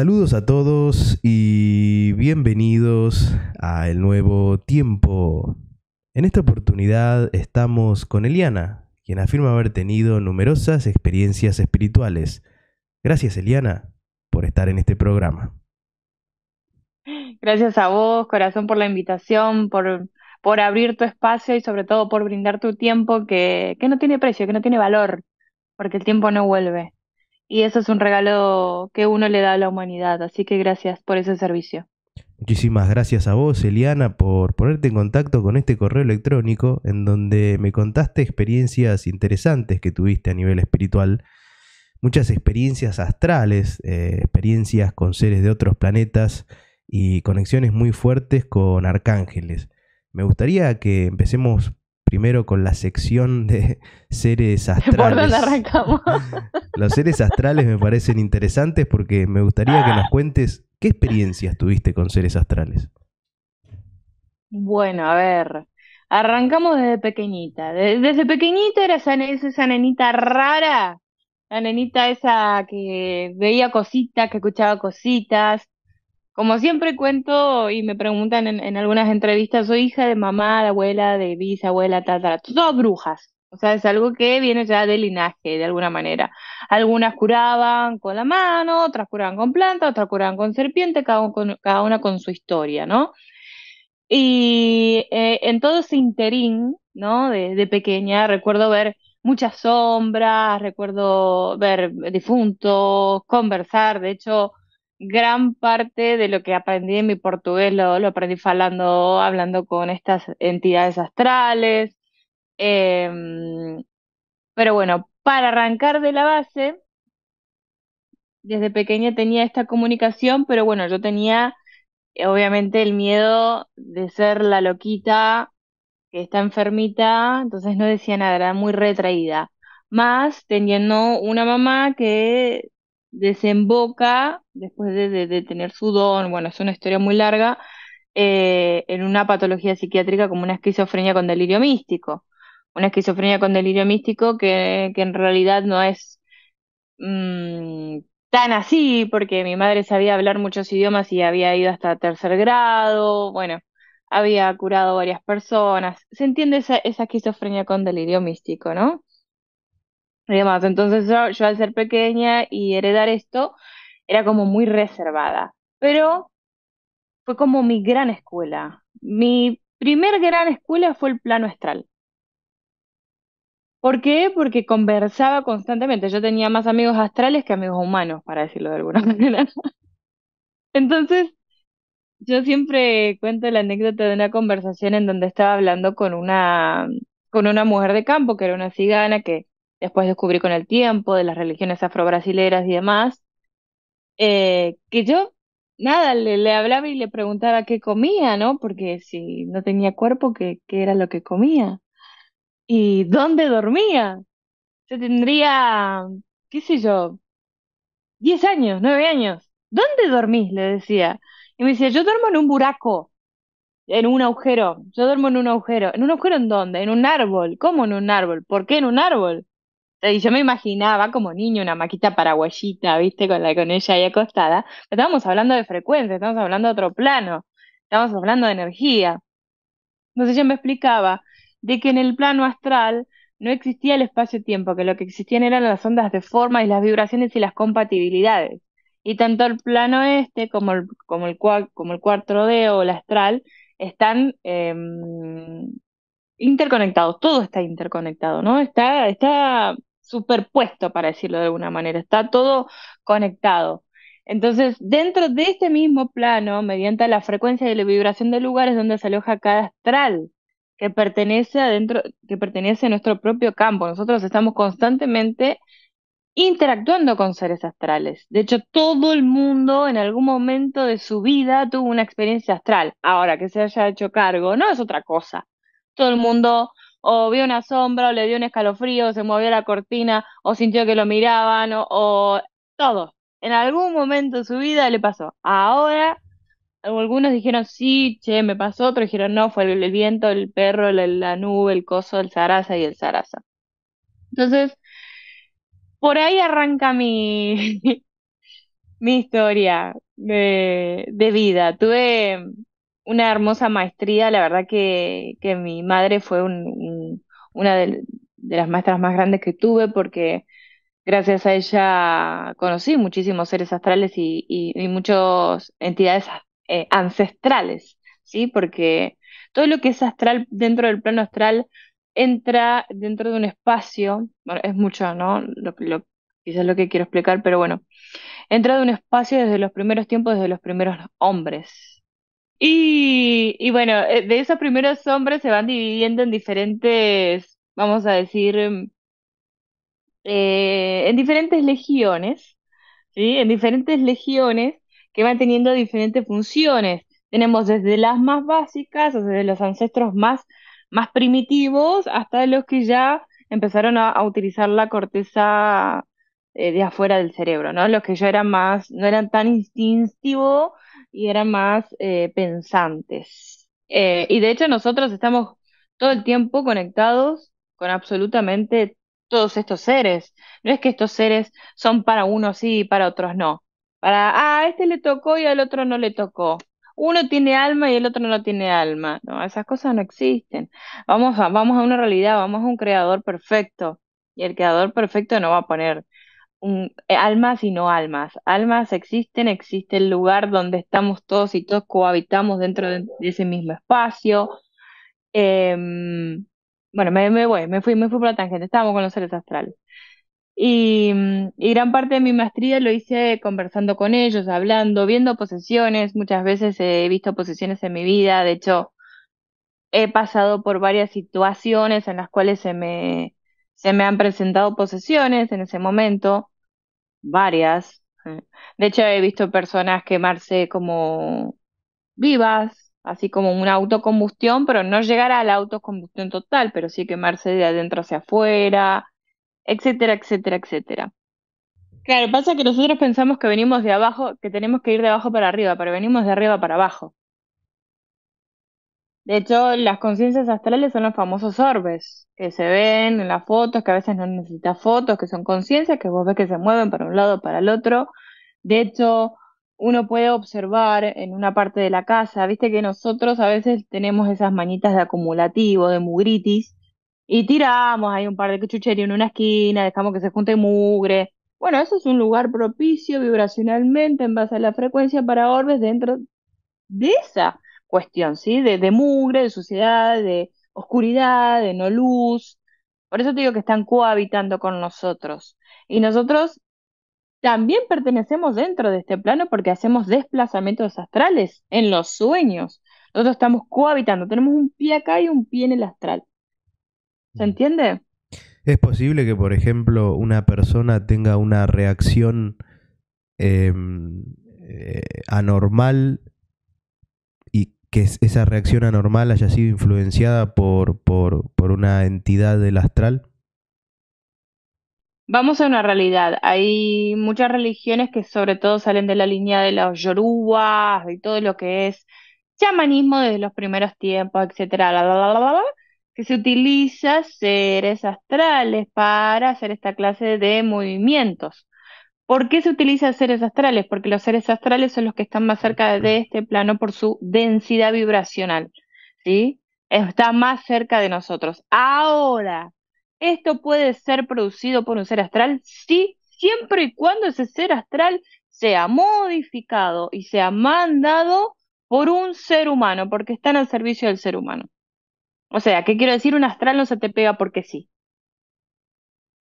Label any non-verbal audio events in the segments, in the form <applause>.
Saludos a todos y bienvenidos a el nuevo tiempo. En esta oportunidad estamos con Eliana, quien afirma haber tenido numerosas experiencias espirituales. Gracias Eliana por estar en este programa. Gracias a vos, corazón, por la invitación, por, por abrir tu espacio y sobre todo por brindar tu tiempo que, que no tiene precio, que no tiene valor, porque el tiempo no vuelve. Y eso es un regalo que uno le da a la humanidad, así que gracias por ese servicio. Muchísimas gracias a vos, Eliana, por ponerte en contacto con este correo electrónico en donde me contaste experiencias interesantes que tuviste a nivel espiritual, muchas experiencias astrales, eh, experiencias con seres de otros planetas y conexiones muy fuertes con arcángeles. Me gustaría que empecemos primero con la sección de <laughs> seres astrales. <laughs> ¿Por dónde arrancamos? <laughs> Los seres astrales me parecen interesantes porque me gustaría que nos ah. cuentes qué experiencias tuviste con seres astrales. Bueno, a ver, arrancamos desde pequeñita. Desde pequeñita era esa, esa nenita rara, la nenita esa que veía cositas, que escuchaba cositas, como siempre cuento y me preguntan en, algunas entrevistas, soy hija de mamá, de abuela, de bisabuela, tatara, todas brujas. O sea, es algo que viene ya del linaje, de alguna manera. Algunas curaban con la mano, otras curaban con planta, otras curaban con serpiente, cada, cada una con su historia, ¿no? Y eh, en todo ese interín, ¿no? De, de, pequeña, recuerdo ver muchas sombras, recuerdo ver difuntos, conversar. De hecho, gran parte de lo que aprendí en mi portugués lo, aprendí hablando, hablando con estas entidades astrales. Em, pero bueno, para arrancar de la base, desde pequeña tenía esta comunicación, pero bueno, yo tenía eh, obviamente el miedo de ser la loquita que está enfermita, entonces no decía nada, era muy retraída. Más teniendo una mamá que desemboca, después de, tener su don, bueno, es una historia muy larga, eh, en una patología psiquiátrica como una esquizofrenia con delirio místico. Una esquizofrenia con delirio místico que, en realidad no es mm, tan así, porque mi madre sabía hablar muchos idiomas y había ido hasta tercer grado, bueno, había curado varias personas. Se entiende esa, esa esquizofrenia con delirio místico, ¿no? Entonces yo, al ser pequeña y heredar esto, era como muy reservada. Pero fue como mi gran escuela. Mi primer gran escuela fue el plano astral. ¿Por qué? Porque conversaba constantemente. Yo tenía más amigos astrales que amigos humanos, para decirlo de alguna <laughs> manera. Entonces, yo siempre cuento la anécdota de una conversación en donde estaba hablando con una, con una mujer de campo, que era una cigana, que después descubrí con el tiempo, de las religiones afro y demás, eh, que yo, nada, le, hablaba y le preguntaba qué comía, ¿no? Porque si no tenía cuerpo, ¿qué, qué era lo que comía? ¿Y dónde dormía? Yo tendría, qué sé yo, 10 años, 9 años. ¿Dónde dormís? Le decía. Y me decía, yo duermo en un buraco, en un agujero. Yo duermo en un agujero. ¿En un agujero en dónde? En un árbol. ¿Cómo en un árbol? ¿Por qué en un árbol? Y yo me imaginaba como niño una maquita paraguayita, ¿viste? Con, la, con ella ahí acostada. Pero estábamos hablando de frecuencia, estábamos hablando de otro plano, estábamos hablando de energía. Entonces ella me explicaba de que en el plano astral no existía el espacio-tiempo, que lo que existían eran las ondas de forma y las vibraciones y las compatibilidades. Y tanto el plano este como el, como el, como el 4D o el astral están em, interconectados, todo está interconectado, ¿no? Está, está superpuesto, para decirlo de alguna manera, está todo conectado. Entonces, dentro de este mismo plano, mediante la frecuencia y la vibración del lugar, es donde se aloja cada astral que pertenece, adentro, que pertenece a nuestro propio campo. Nosotros estamos constantemente interactuando con seres astrales. De hecho, todo el mundo en algún momento de su vida tuvo una experiencia astral. Ahora que se haya hecho cargo, no es otra cosa. Todo el mundo o vio una sombra, o le dio un escalofrío, o se movió la cortina, o sintió que lo miraban, o, todo. En algún momento de su vida le pasó. Ahora, algunos dijeron sí, che, me pasó, otros dijeron no, fue el, viento, el perro, la, nube, el coso, el zaraza y el zaraza. Entonces, por ahí arranca mi, <laughs> mi historia de, de vida. Tuve una hermosa maestría, la verdad que, mi madre fue una de, las maestras más grandes que tuve porque gracias a ella conocí muchísimos seres astrales y, muchas entidades eh, ancestrales, ¿sí? Porque todo lo que es astral dentro del plano astral entra dentro de un espacio, es mucho, ¿no? Lo, lo, quizás lo que quiero explicar, pero bueno, entra de un espacio desde los primeros tiempos, desde los primeros hombres, y, bueno, eh, de esos primeros hombres se van dividiendo en diferentes, vamos a decir, em, eh, en diferentes legiones, ¿sí? En diferentes legiones que van teniendo diferentes funciones. Tenemos desde las más básicas, o los ancestros más, más primitivos, hasta los que ya empezaron a, utilizar la corteza eh, de afuera del cerebro, ¿no? Los que ya eran más, no eran tan instintivos y eran más eh, pensantes. Eh, y de hecho nosotros estamos todo el tiempo conectados con absolutamente todos estos seres. No es que estos seres son para unos sí y para otros no. Para, ah, a este le tocó y al otro no le tocó. Uno tiene alma y el otro no tiene alma. No, esas cosas no existen. Vamos a, vamos a una realidad, vamos a un creador perfecto. Y el creador perfecto no va a poner eh, almas y no almas. Almas existen, existe el lugar donde estamos todos y todos cohabitamos dentro de, ese mismo espacio. Em, bueno, me, fui, me fui por la tangente, estábamos con los seres astrales. Y, mm, y, gran parte de mi maestría lo hice conversando con ellos, hablando, viendo posesiones. Muchas veces he visto posesiones en mi vida. De hecho, he pasado por varias situaciones en las cuales se me, se me han presentado posesiones en ese momento, varias. De hecho, he visto personas quemarse como vivas, así como una autocombustión, pero no llegar a la autocombustión total, pero sí quemarse de adentro hacia afuera, etcétera, etcétera, etcétera. Claro, pasa que nosotros pensamos que venimos de abajo, que tenemos que ir de abajo para arriba, pero venimos de arriba para abajo. De hecho, las conciencias astrales son los famosos orbes que se ven en las fotos, que a veces no necesitas fotos, que son conciencias que vos ves que se mueven para un lado, para el otro. De hecho, uno puede observar en una parte de la casa, viste que nosotros a veces tenemos esas manitas de acumulativo, de mugritis, y tiramos, hay un par de cuchuchería en una esquina, dejamos que se junte mugre. Bueno, eso es un lugar propicio vibracionalmente en base a la frecuencia para orbes dentro de esa cuestión, ¿sí? De, mugre, de suciedad, de oscuridad, de no luz. Por eso te digo que están cohabitando con nosotros. Y nosotros también pertenecemos dentro de este plano porque hacemos desplazamientos astrales en los sueños. Nosotros estamos cohabitando, tenemos un pie acá y un pie en el astral. ¿Se mm. entiende? ¿Es posible que, por ejemplo, una persona tenga una reacción em, eh, anormal que esa reacción anormal haya sido influenciada por, por, una entidad del astral? Vamos a una realidad. Hay muchas religiones que sobre todo salen de la línea de los yorubas y todo lo que es chamanismo desde los primeros tiempos, etcétera, que se utiliza seres astrales para hacer esta clase de movimientos. ¿Por qué se utiliza seres astrales? Porque los seres astrales son los que están más cerca de este plano por su densidad vibracional, ¿sí? Está más cerca de nosotros. Ahora, ¿esto puede ser producido por un ser astral? Sí, siempre y cuando ese ser astral sea modificado y sea mandado por un ser humano, porque están al servicio del ser humano. O sea, ¿qué quiero decir? Un astral no se te pega porque sí.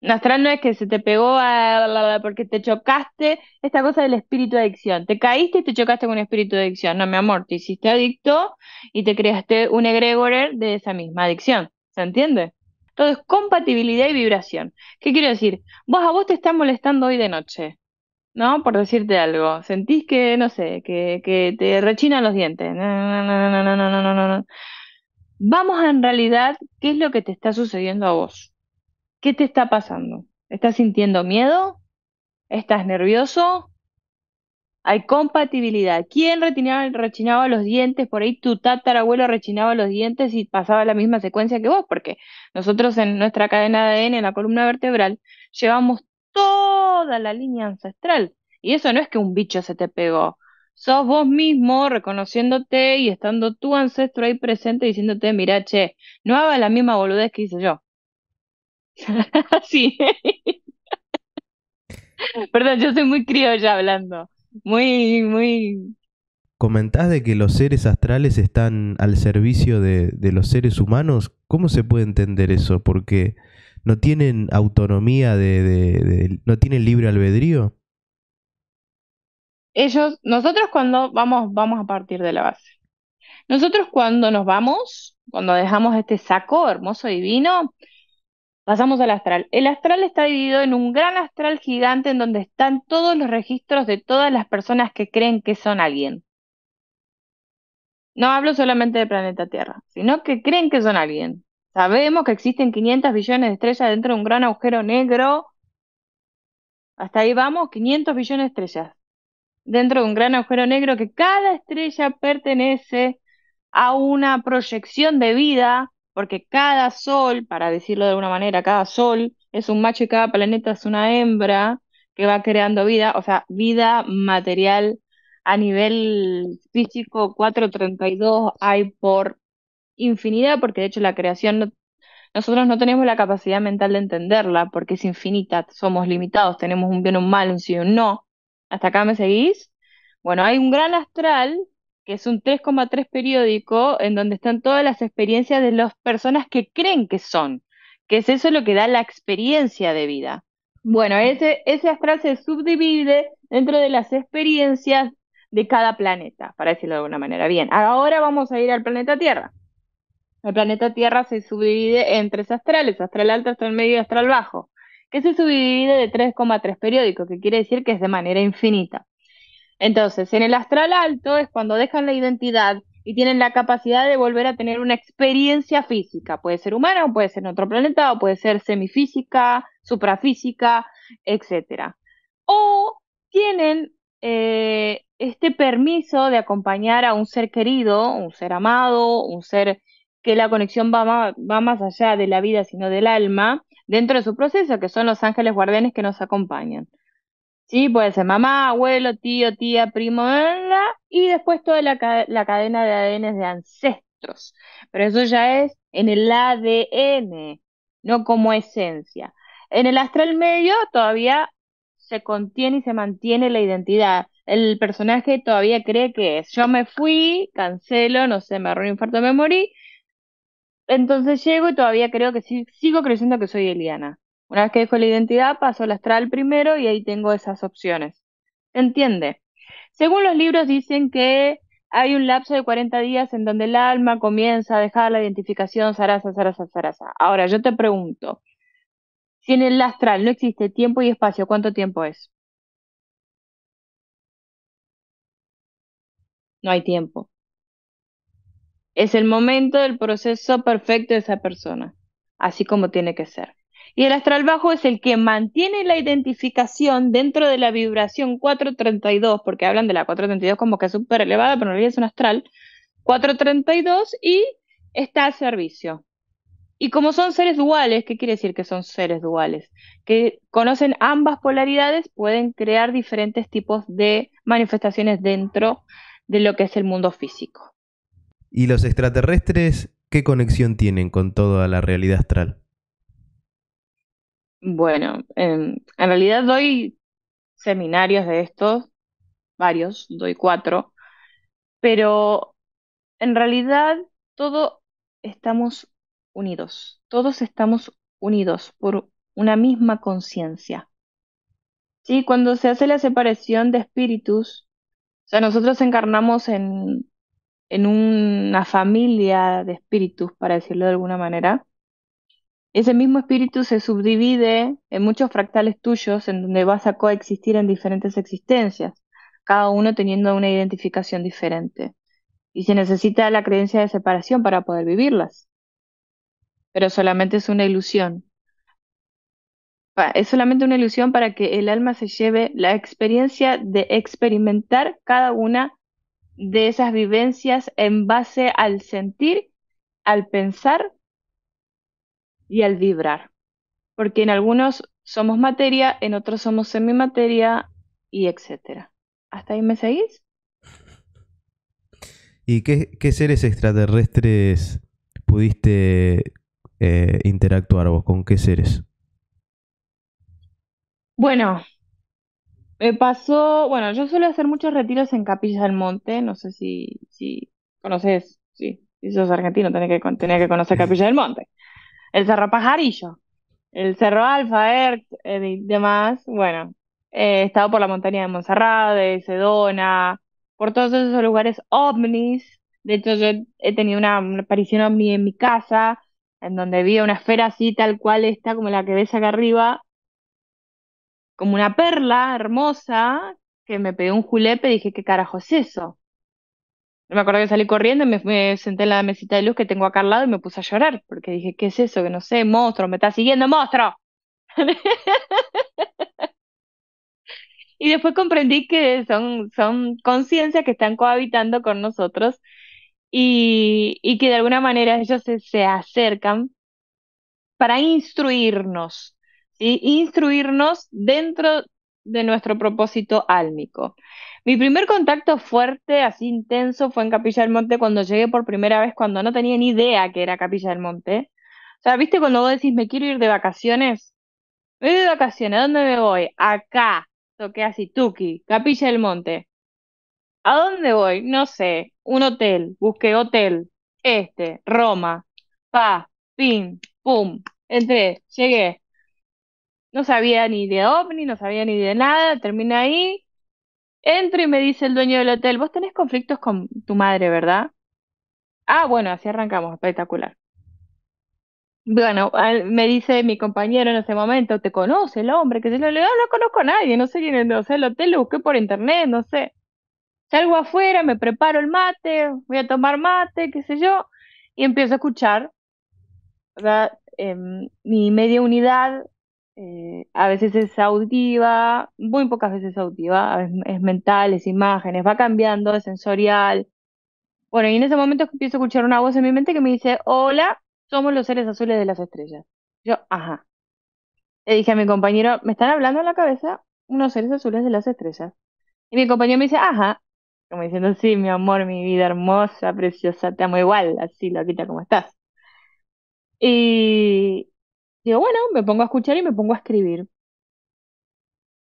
Nostral no es que se te pegó ah, a, porque te chocaste, esta cosa del espíritu de adicción. Te caíste y te chocaste con un espíritu de adicción. No, mi amor, te hiciste adicto y te creaste un egregore de esa misma adicción. ¿Se entiende? Todo es compatibilidad y vibración. ¿Qué quiero decir? Vos a vos te estás molestando hoy de noche, ¿no? Por decirte algo. Sentís que, no sé, que, que te rechinan los dientes. No, no, no, no, no, no, no, no. Vamos a en realidad qué es lo que te está sucediendo a vos ¿Qué te está pasando? ¿Estás sintiendo miedo? ¿Estás nervioso? Hay compatibilidad. ¿Quién rechinaba los dientes? Por ahí tu tatarabuelo rechinaba los dientes y pasaba la misma secuencia que vos, porque nosotros en nuestra cadena de ADN, en la columna vertebral, llevamos toda la línea ancestral. Y eso no es que un bicho se te pegó. Sos vos mismo reconociéndote y estando tu ancestro ahí presente diciéndote, mira, che, no haga la misma boludez que hice yo. <laughs> sí. Perdón, yo soy muy criolla hablando. Muy, muy. Comentás de que los seres astrales están al servicio de, los seres humanos. ¿Cómo se puede entender eso? Porque no tienen autonomía de, de, no tienen libre albedrío. Ellos, nosotros cuando vamos, vamos a partir de la base. Nosotros cuando nos vamos, cuando dejamos este saco hermoso y divino, Pasamos al astral. El astral está dividido en un gran astral gigante en donde están todos los registros de todas las personas que creen que son alguien. No hablo solamente de planeta Tierra, sino que creen que son alguien. Sabemos que existen 500 billones de estrellas dentro de un gran agujero negro. Hasta ahí vamos, 500 billones de estrellas. Dentro de un gran agujero negro que cada estrella pertenece a una proyección de vida porque cada sol, para decirlo de alguna manera, cada sol es un macho y cada planeta es una hembra que va creando vida, o sea, vida material a nivel físico 432 hay por infinidad, porque de hecho la creación nosotros no tenemos la capacidad mental de entenderla, porque es infinita, somos limitados, tenemos un bien, un mal, un sí, un no. ¿Hasta acá me seguís? Bueno, hay un gran astral que es un 3,3 periódico en donde están todas las experiencias de las personas que creen que son, que es eso lo que da la experiencia de vida. Bueno, ese, astral se subdivide dentro de las experiencias de cada planeta, para decirlo de alguna manera. Bien, ahora vamos a ir al planeta Tierra. El planeta Tierra se subdivide en tres astrales, astral alto, astral medio y astral bajo, que se subdivide de 3,3 periódicos, que quiere decir que es de manera infinita. Entonces, en el astral alto es cuando dejan la identidad y tienen la capacidad de volver a tener una experiencia física. Puede ser humana, o puede ser en otro planeta, o puede ser semifísica, suprafísica, etc. O tienen eh, este permiso de acompañar a un ser querido, un ser amado, un ser que la conexión va más allá de la vida, sino del alma, dentro de su proceso, que son los ángeles guardianes que nos acompañan. Sí, puede ser mamá, abuelo, tío, tía, primo, y después toda la, cadena de ADN de ancestros. Pero eso ya es en el ADN, no como esencia. En el astral medio todavía se contiene y se mantiene la identidad. El personaje todavía cree que es yo me fui, cancelo, no sé, me agarró un infarto, me morí. Entonces llego y todavía creo que sí, sigo creyendo que soy Eliana. Una vez que dejo la identidad, paso al astral primero y ahí tengo esas opciones. ¿Entiende? Según los libros dicen que hay un lapso de 40 días en donde el alma comienza a dejar la identificación zaraza, zaraza, zaraza. Ahora, yo te pregunto, si en el astral no existe tiempo y espacio, ¿cuánto tiempo es? No hay tiempo. Es el momento del proceso perfecto de esa persona, así como tiene que ser. Y el astral bajo es el que mantiene la identificación dentro de la vibración 432, porque hablan de la 432 como que es súper elevada, pero en realidad es un astral. 432 y está al servicio. Y como son seres duales, ¿qué quiere decir que son seres duales? Que conocen ambas polaridades, pueden crear diferentes tipos de manifestaciones dentro de lo que es el mundo físico. ¿Y los extraterrestres qué conexión tienen con toda la realidad astral? Bueno, em, en realidad doy seminarios de estos, varios, doy cuatro, pero en realidad todos estamos unidos, todos estamos unidos por una misma conciencia. Sí, cuando se hace la separación de espíritus, o sea, nosotros encarnamos en, en una familia de espíritus, para decirlo de alguna manera, ese mismo espíritu se subdivide en muchos fractales tuyos en donde vas a coexistir en diferentes existencias, cada uno teniendo una identificación diferente. Y se necesita la creencia de separación para poder vivirlas. Pero solamente es una ilusión. Es solamente una ilusión para que el alma se lleve la experiencia de experimentar cada una de esas vivencias en base al sentir, al pensar y al vibrar. Porque en algunos somos materia, en otros somos semimateria y etcétera. ¿Hasta ahí me seguís? ¿Y qué, seres extraterrestres pudiste eh, interactuar vos? ¿Con qué seres? Bueno, me pasó, bueno, yo suelo hacer muchos retiros en Capilla del Monte, no sé si, si conoces, si sos argentino tenés que, tenés que conocer Capilla del Monte el Cerro Pajarillo, el Cerro Alfaer y eh, demás, bueno, eh, he estado por la montaña de Montserrat, de Sedona, por todos esos lugares ovnis. De hecho, yo he tenido una, aparición ovni en mi casa, en donde vi una esfera así, tal cual está, como la que ves acá arriba, como una perla hermosa, que me pegó un julepe y dije, ¿qué carajo es eso? Me acuerdo que salí corriendo, me, me senté en la mesita de luz que tengo acá al lado y me puse a llorar, porque dije, ¿qué es eso? Que no sé, monstruo, me está siguiendo, monstruo. <laughs> y después comprendí que son, son conciencias que están cohabitando con nosotros y, que de alguna manera ellos se, acercan para instruirnos, instruirnos dentro de nuestro propósito álmico. Mi primer contacto fuerte, así intenso, fue en Capilla del Monte cuando llegué por primera vez, cuando no tenía ni idea que era Capilla del Monte. O sea, viste cuando vos decís, me quiero ir de vacaciones. Me voy de vacaciones, ¿a dónde me voy? Acá. Toqué así, Tuki, Capilla del Monte. ¿A dónde voy? No sé. Un hotel. Busqué hotel. Este, Roma. Pa, pin, pum. Entré, llegué no sabía ni de ovni, no sabía ni de nada, termina ahí, entro y me dice el dueño del hotel, vos tenés conflictos con tu madre, ¿verdad? Ah, bueno, así arrancamos, espectacular. Bueno, me dice mi compañero en ese momento, ¿te conoce el hombre? Que se lo leo, no, no conozco a nadie, no sé quién es, no sé el hotel lo busqué por internet, no sé. Salgo afuera, me preparo el mate, voy a tomar mate, qué sé yo, y empiezo a escuchar, ¿verdad? Em, mi media unidad eh, a veces es auditiva, muy pocas veces auditiva, es mental, es imágenes, va cambiando, es sensorial. Bueno, y en ese momento empiezo a escuchar una voz en mi mente que me dice, hola, somos los seres azules de las estrellas. Yo, ajá. Le dije a mi compañero, me están hablando en la cabeza unos seres azules de las estrellas. Y mi compañero me dice, ajá. Como diciendo, sí, mi amor, mi vida hermosa, preciosa, te amo igual, así, loquita, como estás. Y, digo, bueno, me pongo a escuchar y me pongo a escribir,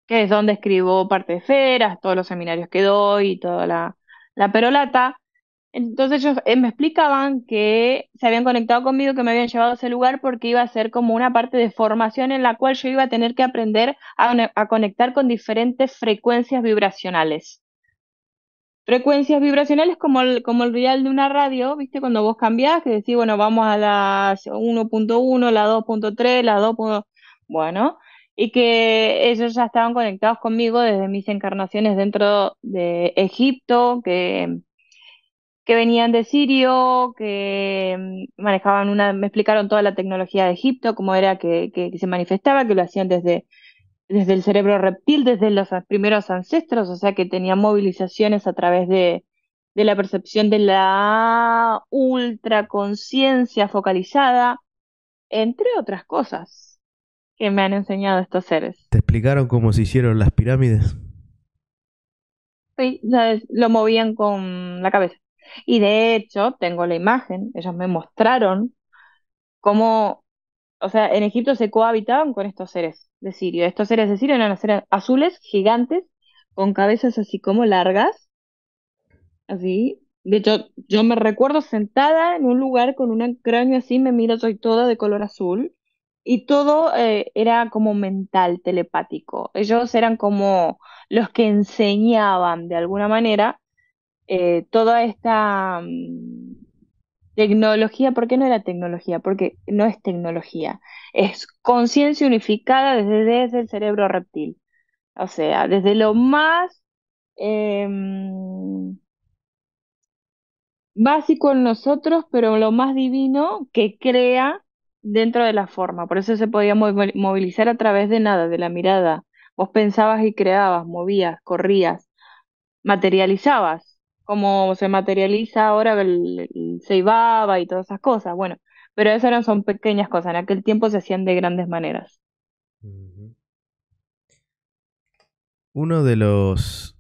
que es donde escribo parte de feras, todos los seminarios que doy y toda la, la perolata. Entonces ellos eh, me explicaban que se habían conectado conmigo, que me habían llevado a ese lugar porque iba a ser como una parte de formación en la cual yo iba a tener que aprender a conectar con diferentes frecuencias vibracionales frecuencias vibracionales como el, como el real de una radio, ¿viste? Cuando vos cambiás, que decís, bueno, vamos a la 1.1, la 2.3, la 2. Bueno, y que ellos ya estaban conectados conmigo desde mis encarnaciones dentro de Egipto, que, que venían de Sirio, que mm, manejaban una, me explicaron toda la tecnología de Egipto, cómo era que, que se manifestaba, que lo hacían desde desde el cerebro reptil, desde los primeros ancestros, o sea que tenía movilizaciones a través de, la percepción de la ultraconciencia focalizada, entre otras cosas que me han enseñado estos seres. ¿Te explicaron cómo se hicieron las pirámides? Sí, lo movían con la cabeza. Y de hecho, tengo la imagen, ellos me mostraron cómo, o sea, en Egipto se cohabitaban con estos seres de Sirio. Estos seres de Sirio eran azules, gigantes, con cabezas así como largas. Así. De hecho, yo me recuerdo sentada en un lugar con un cráneo así, me miro, soy toda de color azul. Y todo eh, era como mental, telepático. Ellos eran como los que enseñaban de alguna manera eh, toda esta mm, Tecnología, ¿por qué no era tecnología? Porque no es tecnología, es conciencia unificada desde, el cerebro reptil. O sea, desde lo más em, básico en nosotros, pero lo más divino que crea dentro de la forma. Por eso se podía movilizar a través de nada, de la mirada. Vos pensabas y creabas, movías, corrías, materializabas Cómo se materializa ahora el, el y todas esas cosas. Bueno, pero esas eran, son pequeñas cosas. En aquel tiempo se hacían de grandes maneras. Uno de los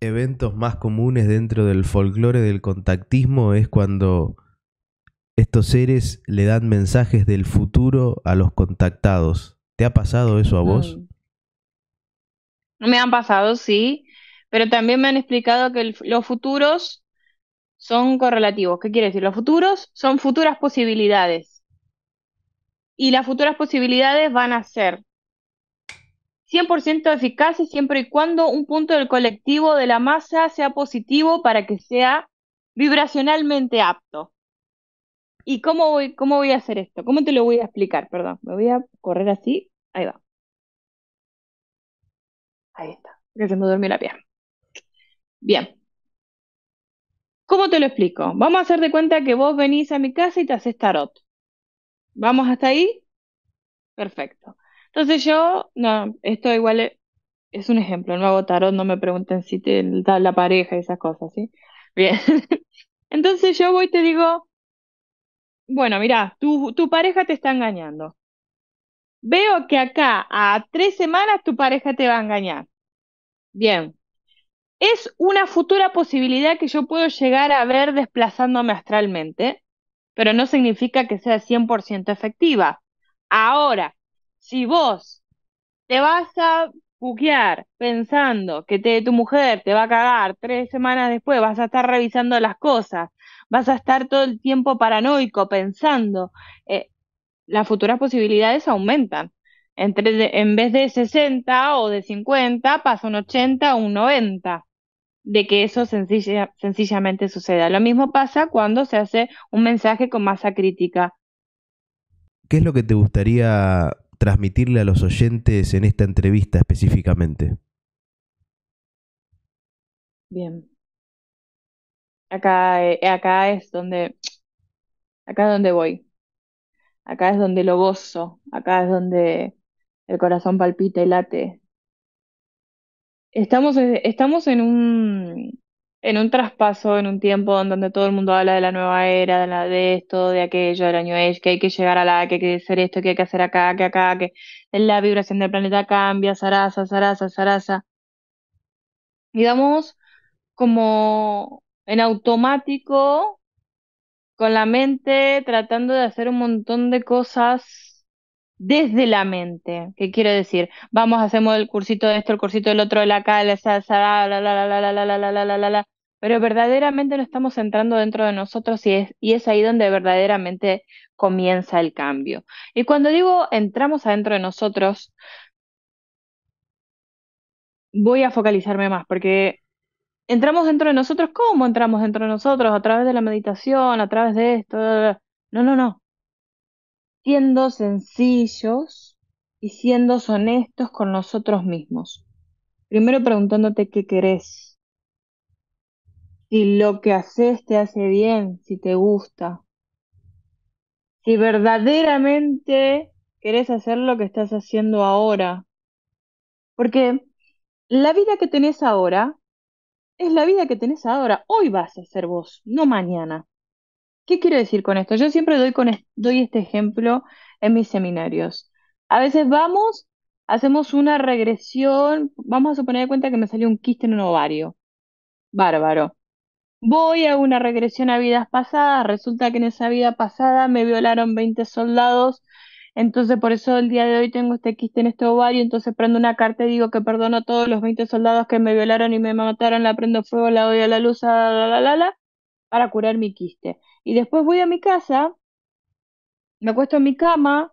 eventos más comunes dentro del folclore del contactismo es cuando estos seres le dan mensajes del futuro a los contactados. ¿Te ha pasado eso a vos? Mm. Me han pasado, sí. Pero también me han explicado que los futuros son correlativos. ¿Qué quiere decir? Los futuros son futuras posibilidades. Y las futuras posibilidades van a ser 100% eficaces siempre y cuando un punto del colectivo de la masa sea positivo para que sea vibracionalmente apto. ¿Y cómo voy, cómo voy a hacer esto? ¿Cómo te lo voy a explicar? Perdón, me voy a correr así. Ahí va. Ahí está. Que se me durmió la pierna. Bien. ¿Cómo te lo explico? Vamos a hacer de cuenta que vos venís a mi casa y te haces tarot. ¿Vamos hasta ahí? Perfecto. Entonces yo, no, esto igual e, es un ejemplo, no hago tarot, no me pregunten si te da la pareja y esas cosas, ¿sí? Bien. <laughs> Entonces yo voy y te digo, bueno, mirá, tu, tu pareja te está engañando. Veo que acá a tres semanas tu pareja te va a engañar. Bien, es una futura posibilidad que yo puedo llegar a ver desplazándome astralmente, pero no significa que sea 100% efectiva. Ahora, si vos te vas a buquear pensando que tu mujer te va a cagar tres semanas después, vas a estar revisando las cosas, vas a estar todo el tiempo paranoico pensando, eh, las futuras posibilidades aumentan. en vez de 60 o de 50, pasa un 80 o un 90 de que eso sencillamente suceda. Lo mismo pasa cuando se hace un mensaje con masa crítica. ¿Qué es lo que te gustaría transmitirle a los oyentes en esta entrevista específicamente? Bien. Acá, eh, acá es donde acá es donde voy. Acá es donde lo gozo, acá es donde el corazón palpita y late, Estamos, estamos en un, en un traspaso, en un tiempo en donde todo el mundo habla de la nueva era, de, la, de esto, de aquello, del año Age, que hay que llegar a la, que hay que hacer esto, que hay que hacer acá, que acá, que la vibración del planeta cambia, zaraza, zaraza, zaraza. Y vamos como en automático, con la mente, tratando de hacer un montón de cosas desde la mente. ¿Qué quiero decir? Vamos, hacemos el cursito de esto, el cursito del otro, de la calle, la, la la la la la la la la la, pero verdaderamente no estamos entrando dentro de nosotros y es, y es ahí donde verdaderamente comienza el cambio. Y cuando digo entramos adentro de nosotros, voy a focalizarme más porque entramos dentro de nosotros, ¿cómo entramos dentro de nosotros? A través de la meditación, a través de esto. No, no, no siendo sencillos y siendo honestos con nosotros mismos. Primero preguntándote qué querés, si lo que haces te hace bien, si te gusta, si verdaderamente querés hacer lo que estás haciendo ahora. Porque la vida que tenés ahora es la vida que tenés ahora. Hoy vas a ser vos, no mañana. ¿Qué quiero decir con esto? Yo siempre doy, doy este ejemplo en mis seminarios. A veces vamos, hacemos una regresión, vamos a suponer de cuenta que me salió un quiste en un ovario. Bárbaro. Voy a una regresión a vidas pasadas, resulta que en esa vida pasada me violaron 20 soldados, entonces por eso el día de hoy tengo este quiste en este ovario, entonces prendo una carta y digo que perdono a todos los 20 soldados que me violaron y me mataron, la prendo fuego, la doy a la luz, la, la, la, la para curar mi quiste. Y después voy a mi casa, me acuesto en mi cama,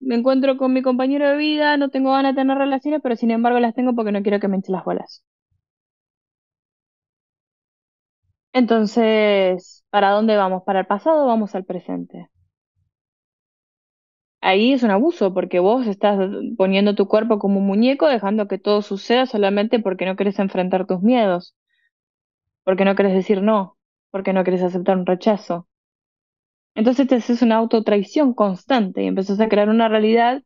me encuentro con mi compañero de vida, no tengo ganas de tener relaciones, pero sin embargo las tengo porque no quiero que me hinche las bolas. Entonces, ¿para dónde vamos? ¿Para el pasado o vamos al presente? Ahí es un abuso porque vos estás poniendo tu cuerpo como un muñeco, dejando que todo suceda solamente porque no querés enfrentar tus miedos, porque no querés decir no porque no querés aceptar un rechazo. Entonces te haces una autotraición constante y empezás a crear una realidad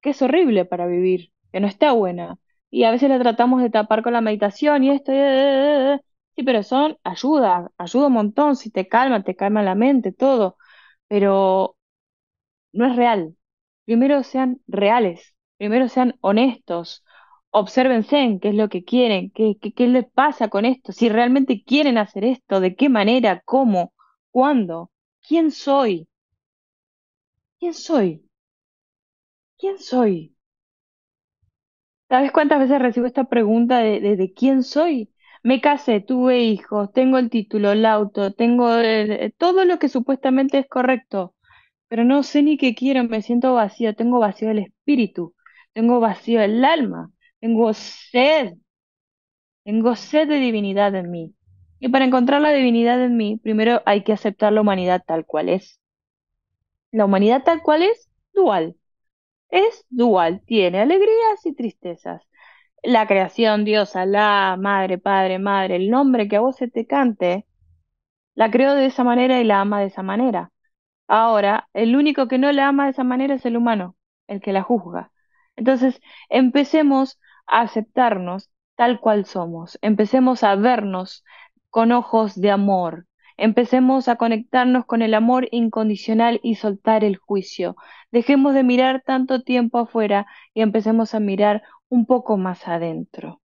que es horrible para vivir, que no está buena. Y a veces la tratamos de tapar con la meditación y esto. Y, eh, eh, eh, sí, pero son ayuda, ayuda un montón, si te calma, te calma la mente, todo. Pero no es real. Primero sean reales, primero sean honestos, obsérvense en qué es lo que quieren, qué, qué, les pasa con esto, si realmente quieren hacer esto, de qué manera, cómo, cuándo, quién soy, quién soy, quién soy. ¿Sabes cuántas veces recibo esta pregunta de, quién soy? Me casé, tuve hijos, tengo el título, el auto, tengo eh, eh, todo lo que supuestamente es correcto, pero no sé ni qué quiero, me siento vacío, tengo vacío el espíritu, tengo vacío el alma. Tengo sed. Tengo sed de divinidad en mí. Y para encontrar la divinidad en mí, primero hay que aceptar la humanidad tal cual es. La humanidad tal cual es dual. Es dual, tiene alegrías y tristezas. La creación, Dios, la Madre, Padre, Madre, el nombre que a vos se te cante, la creó de esa manera y la ama de esa manera. Ahora, el único que no la ama de esa manera es el humano, el que la juzga. Entonces, empecemos aceptarnos tal cual somos. Empecemos a vernos con ojos de amor. Empecemos a conectarnos con el amor incondicional y soltar el juicio. Dejemos de mirar tanto tiempo afuera y empecemos a mirar un poco más adentro.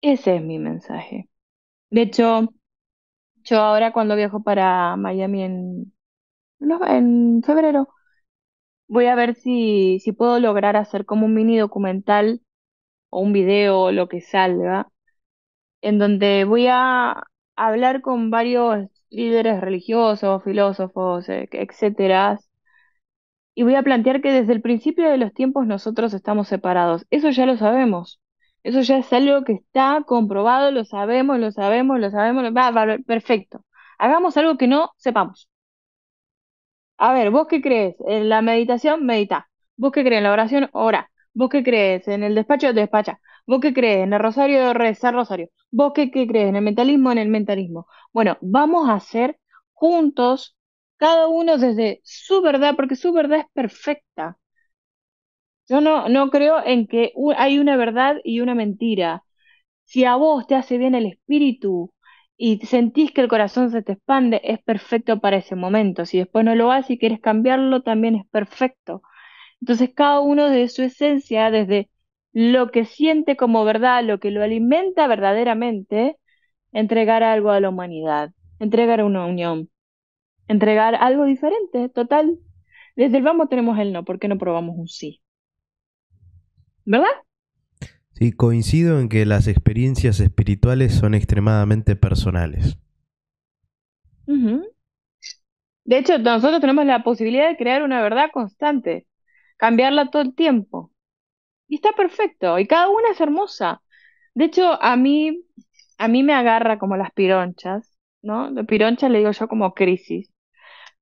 Ese es mi mensaje. De hecho, yo ahora cuando viajo para Miami en, en febrero, voy a ver si, si puedo lograr hacer como un mini documental o un video lo que salga, en donde voy a hablar con varios líderes religiosos, filósofos, eh, etcétera, y voy a plantear que desde el principio de los tiempos nosotros estamos separados. Eso ya lo sabemos. Eso ya es algo que está comprobado, lo sabemos, lo sabemos, lo sabemos, perfecto. Hagamos algo que no sepamos. A ver, ¿vos qué crees? En la meditación, medita. ¿Vos qué crees? En la oración, ora. ¿Vos qué crees? En el despacho, despacha. ¿Vos qué crees? En el Rosario, rezar Rosario. ¿Vos qué, crees? En el mentalismo, en el mentalismo. Bueno, vamos a hacer juntos, cada uno desde su verdad, porque su verdad es perfecta. Yo no, no creo en que hay una verdad y una mentira. Si a vos te hace bien el espíritu y sentís que el corazón se te expande, es perfecto para ese momento. Si después no lo haces y quieres cambiarlo, también es perfecto. Entonces cada uno de su esencia, desde lo que siente como verdad, lo que lo alimenta verdaderamente, entregar algo a la humanidad, entregar una unión, entregar algo diferente, total. Desde el vamos tenemos el no, ¿por qué no probamos un sí? ¿Verdad? Sí, coincido en que las experiencias espirituales son extremadamente personales. De hecho, nosotros tenemos la posibilidad de crear una verdad constante cambiarla todo el tiempo. Y está perfecto, y cada una es hermosa. De hecho, a mí, a mí me agarra como las pironchas, ¿no? De pironchas le digo yo como crisis.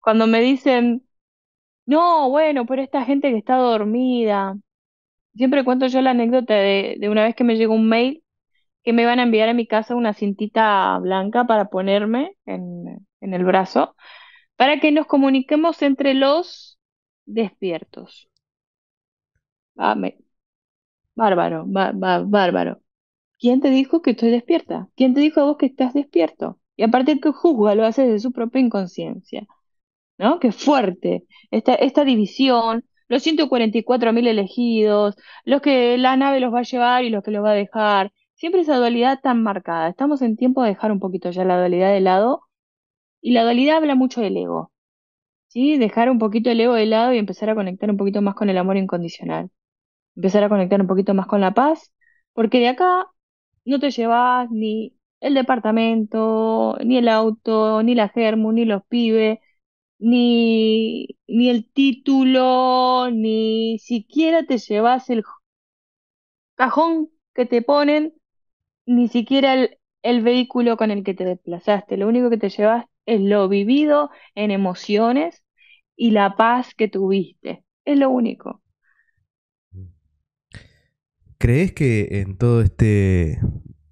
Cuando me dicen, no, bueno, pero esta gente que está dormida. Siempre cuento yo la anécdota de, una vez que me llegó un mail que me van a enviar a mi casa una cintita blanca para ponerme en el brazo, para que nos comuniquemos entre los despiertos. Ah, bárbaro, bárbaro. ¿Quién te dijo que estoy despierta? ¿Quién te dijo a vos que estás despierto? Y aparte el que juzga lo hace desde su propia inconsciencia. ¿No? Qué fuerte. Esta, esta división, los 144.000 elegidos, los que la nave los va a llevar y los que los va a dejar. Siempre esa dualidad tan marcada. Estamos en tiempo de dejar un poquito ya la dualidad de lado. Y la dualidad habla mucho del ego. ¿Sí? Dejar un poquito el ego de lado y empezar a conectar un poquito más con el amor incondicional empezar a conectar un poquito más con la paz, porque de acá no te llevas ni el departamento, ni el auto, ni la germu, ni los pibes, ni, ni el título, ni siquiera te llevas el cajón que te ponen, ni siquiera el, el vehículo con el que te desplazaste. Lo único que te llevas es lo vivido en emociones y la paz que tuviste. Es lo único. ¿Crees que en todo este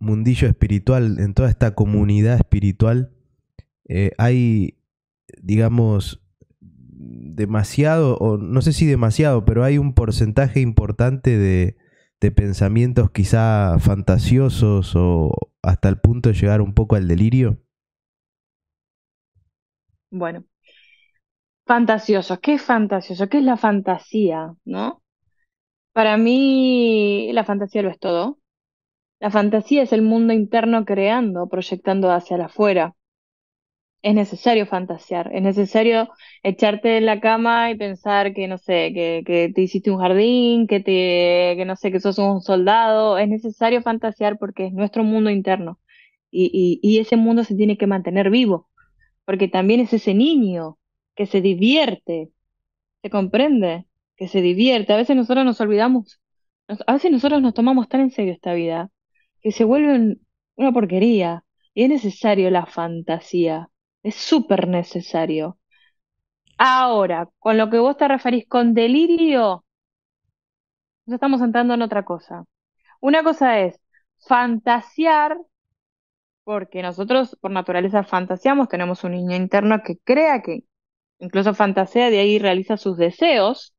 mundillo espiritual, en toda esta comunidad espiritual, eh, hay, digamos, demasiado, o no sé si demasiado, pero hay un porcentaje importante de, de, pensamientos quizá fantasiosos o hasta el punto de llegar un poco al delirio? Bueno, fantasiosos, ¿qué es fantasioso? ¿Qué es la fantasía? ¿No? Para mí, la fantasía lo es todo. La fantasía es el mundo interno creando, proyectando hacia afuera. Es necesario fantasear, es necesario echarte en la cama y pensar que, no sé, que, te hiciste un jardín, que, te, no sé, que sos un soldado. Es necesario fantasear porque es nuestro mundo interno y, y ese mundo se tiene que mantener vivo, porque también es ese niño que se divierte, ¿se comprende? que se divierte. A veces nosotros nos olvidamos, a veces nosotros nos tomamos tan en serio esta vida que se vuelve una porquería. Y es necesario la fantasía, es súper necesario. Ahora, con lo que vos te referís con delirio, nos estamos entrando en otra cosa. Una cosa es fantasear, porque nosotros por naturaleza fantaseamos, tenemos un niño interno que crea que incluso fantasea, de ahí realiza sus deseos,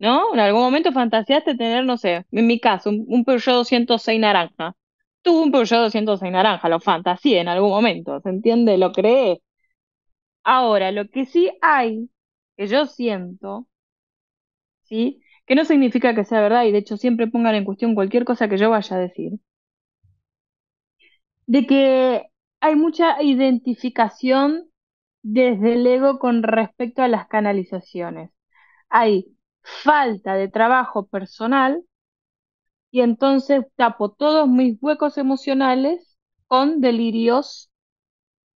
¿no? En algún momento fantaseaste tener, no sé, en mi caso, un, Peugeot 206 naranja. Tuve un Peugeot 206 naranja, lo fantaseé en algún momento, ¿se entiende? Lo creé. Ahora, lo que sí hay, que yo siento, ¿sí? Que no significa que sea verdad, y de hecho siempre pongan en cuestión cualquier cosa que yo vaya a decir. De que hay mucha identificación desde el ego con respecto a las canalizaciones. Hay falta de trabajo personal y entonces tapo todos mis huecos emocionales con delirios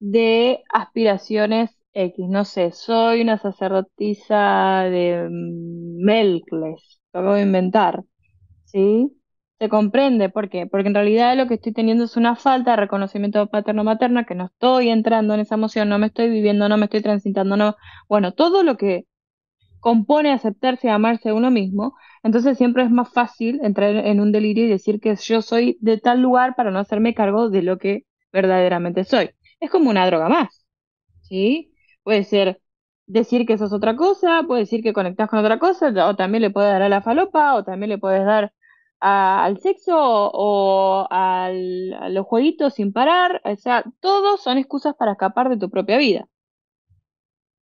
de aspiraciones X. No sé, soy una sacerdotisa de mm, Melkles lo acabo de inventar, ¿sí? Se comprende, ¿por qué? Porque en realidad lo que estoy teniendo es una falta de reconocimiento paterno-materno, que no estoy entrando en esa emoción, no me estoy viviendo, no me estoy transitando, no. Bueno, todo lo que compone aceptarse y amarse a uno mismo, entonces siempre es más fácil entrar en un delirio y decir que yo soy de tal lugar para no hacerme cargo de lo que verdaderamente soy. Es como una droga más, ¿sí? Puede ser decir que sos otra cosa, puede decir que conectás con otra cosa, o también le puedes dar a la falopa, o también le puedes dar al sexo o, a los jueguitos sin parar. O sea, todos son excusas para escapar de tu propia vida.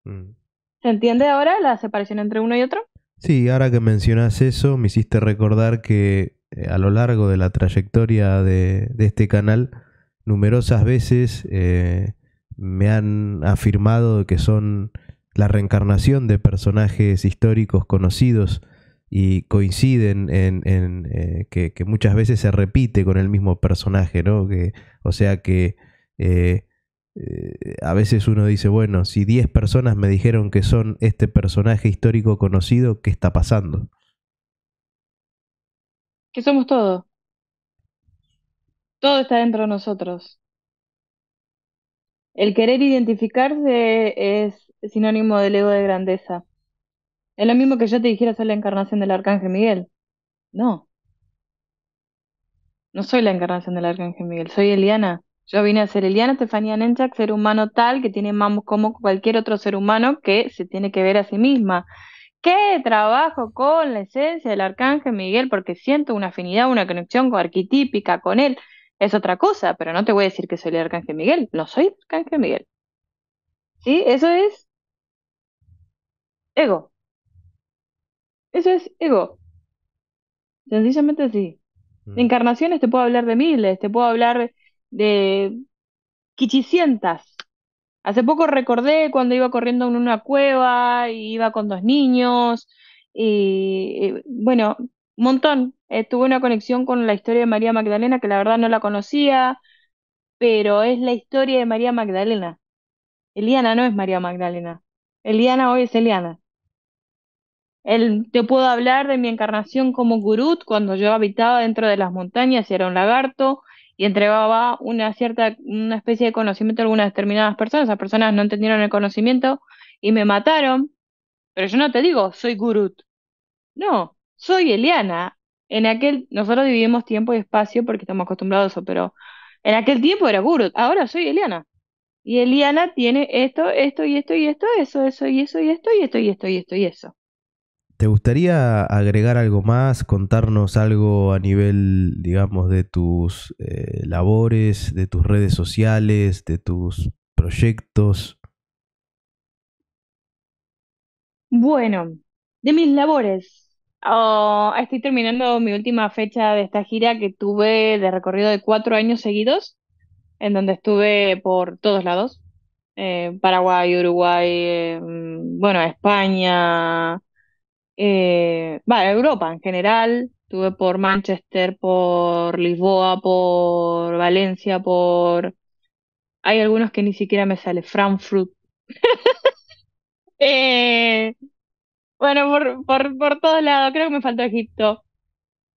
Mm. ¿Se entiende ahora la separación entre uno y otro? Sí, ahora que mencionas eso, me hiciste recordar que eh, a lo largo de la trayectoria de, este canal, numerosas veces eh, me han afirmado que son la reencarnación de personajes históricos conocidos y coinciden en, eh, que, muchas veces se repite con el mismo personaje, ¿no? Que, o sea que eh, a veces uno dice, bueno, si 10 personas me dijeron que son este personaje histórico conocido, ¿qué está pasando? Que somos todo. Todo está dentro de nosotros. El querer identificarse es sinónimo del ego de grandeza. Es lo mismo que yo te dijera soy la encarnación del Arcángel Miguel. No. No soy la encarnación del Arcángel Miguel, soy Eliana, yo vine a ser Eliana Estefanía Nenchak, ser humano tal que tiene mamos como cualquier otro ser humano que se tiene que ver a sí misma. ¿Qué trabajo con la esencia del arcángel Miguel porque siento una afinidad, una conexión arquetípica con él. Es otra cosa, pero no te voy a decir que soy el arcángel Miguel. No soy el arcángel Miguel. ¿Sí? Eso es ego. Eso es ego. Sencillamente así. Mm. encarnaciones te puedo hablar de miles, te puedo hablar de quichicientas. Hace poco recordé cuando iba corriendo en una cueva, y iba con dos niños, y, bueno, un montón. Eh, tuve una conexión con la historia de María Magdalena, que la verdad no la conocía, pero es la historia de María Magdalena. Eliana no es María Magdalena. Eliana hoy es Eliana. El, te puedo hablar de mi encarnación como gurú cuando yo habitaba dentro de las montañas y era un lagarto y entregaba una cierta, una especie de conocimiento a algunas determinadas personas. Esas personas no entendieron el conocimiento y me mataron. Pero yo no te digo, soy Gurut. No, soy Eliana. En aquel, nosotros vivimos tiempo y espacio porque estamos acostumbrados a eso, pero en aquel tiempo era Gurut, ahora soy Eliana. Y Eliana tiene esto, esto y esto y esto, eso, eso y eso y esto y esto y esto y esto y eso. ¿Te gustaría agregar algo más, contarnos algo a nivel, digamos, de tus eh, labores, de tus redes sociales, de tus proyectos? Bueno, de mis labores. Oh, estoy terminando mi última fecha de esta gira que tuve de recorrido de cuatro años seguidos, en donde estuve por todos lados, eh, Paraguay, Uruguay, eh, mm, bueno, España, eh, bueno, Europa en general, estuve por Manchester, por Lisboa, por Valencia, por... Hay algunos que ni siquiera me sale, Frankfurt. <laughs> eh, bueno, por, por, por todos lados, creo que me faltó Egipto.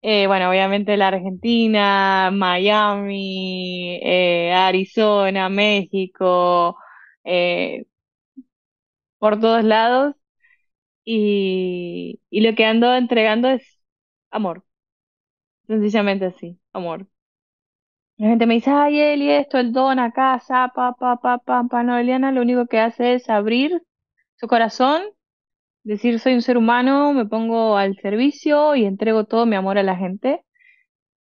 Eh, bueno, obviamente la Argentina, Miami, eh, Arizona, México, eh, por todos lados. Y, lo que ando entregando es amor, sencillamente así, amor. La gente me dice, ay, Eli, esto, el don acá, casa, pa, pa, pa, pa, pa. No, Eliana lo único que hace es abrir su corazón, decir, soy un ser humano, me pongo al servicio y entrego todo mi amor a la gente.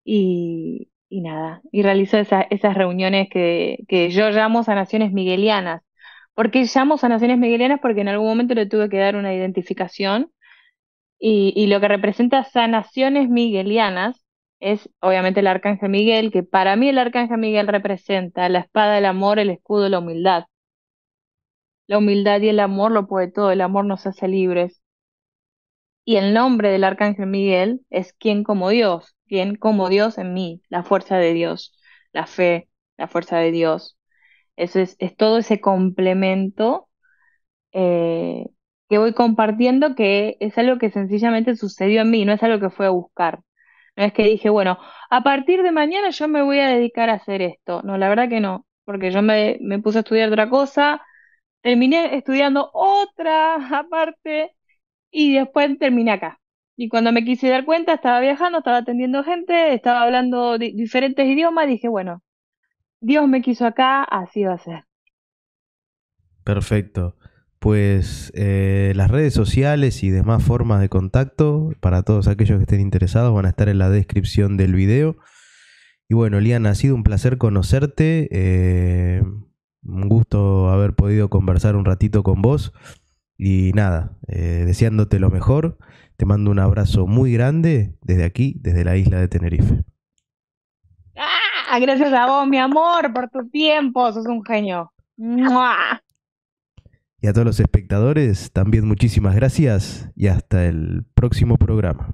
Y, y nada, y realizo esas reuniones que, que yo llamo Naciones miguelianas, ¿Por qué llamo sanaciones miguelianas? Porque en algún momento le tuve que dar una identificación y, lo que representa sanaciones miguelianas es obviamente el arcángel Miguel, que para mí el arcángel Miguel representa la espada del amor, el escudo, la humildad. La humildad y el amor lo puede todo, el amor nos hace libres. Y el nombre del arcángel Miguel es quien como Dios, quien como Dios en mí, la fuerza de Dios, la fe, la fuerza de Dios, eso es, es todo ese complemento eh, que voy compartiendo que es algo que sencillamente sucedió a mí, no es algo que fue a buscar. No es que dije, bueno, a partir de mañana yo me voy a dedicar a hacer esto. No, la verdad que no, porque yo me, puse a estudiar otra cosa, terminé estudiando otra <laughs> aparte y después terminé acá. Y cuando me quise dar cuenta, estaba viajando, estaba atendiendo gente, estaba hablando diferentes idiomas, dije, bueno, Dios me quiso acá, así va a ser. Perfecto. Pues eh, las redes sociales y demás formas de contacto para todos aquellos que estén interesados van a estar en la descripción del video. Y bueno, Liana, ha sido un placer conocerte. Eh, un gusto haber podido conversar un ratito con vos. Y nada, eh, deseándote lo mejor. Te mando un abrazo muy grande desde aquí, desde la isla de Tenerife. ¡Ah! Ah, gracias a vos, mi amor, por tu tiempo. Sos un genio. Y a todos los espectadores, también muchísimas gracias y hasta el próximo programa.